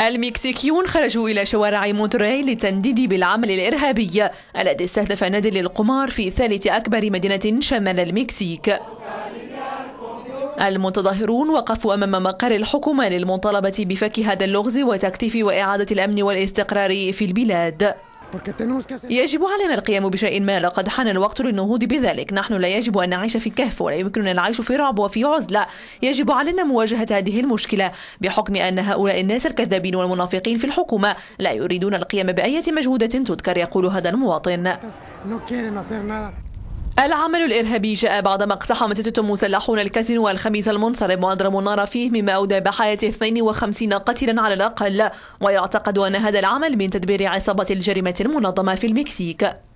المكسيكيون خرجوا إلى شوارع مونتري للتنديد بالعمل الإرهابي الذي استهدف نادي القمار في ثالث أكبر مدينة شمال المكسيك المتظاهرون وقفوا أمام مقر الحكومة للمطالبة بفك هذا اللغز وتكتيف وإعادة الأمن والاستقرار في البلاد يجب علينا القيام بشيء ما لقد حان الوقت للنهوض بذلك نحن لا يجب أن نعيش في كهف ولا يمكننا العيش في رعب وفي عزلة يجب علينا مواجهة هذه المشكلة بحكم أن هؤلاء الناس الكذابين والمنافقين في الحكومة لا يريدون القيام بأية مجهودة تذكر يقول هذا المواطن العمل الإرهابي جاء بعدما اقتحم ستة مسلحون الكازينو الخميس المنصرم وأضرموا النار فيه مما أودى بحياة 52 قتيلا على الأقل ويعتقد أن هذا العمل من تدبير عصابة الجريمة المنظمة في المكسيك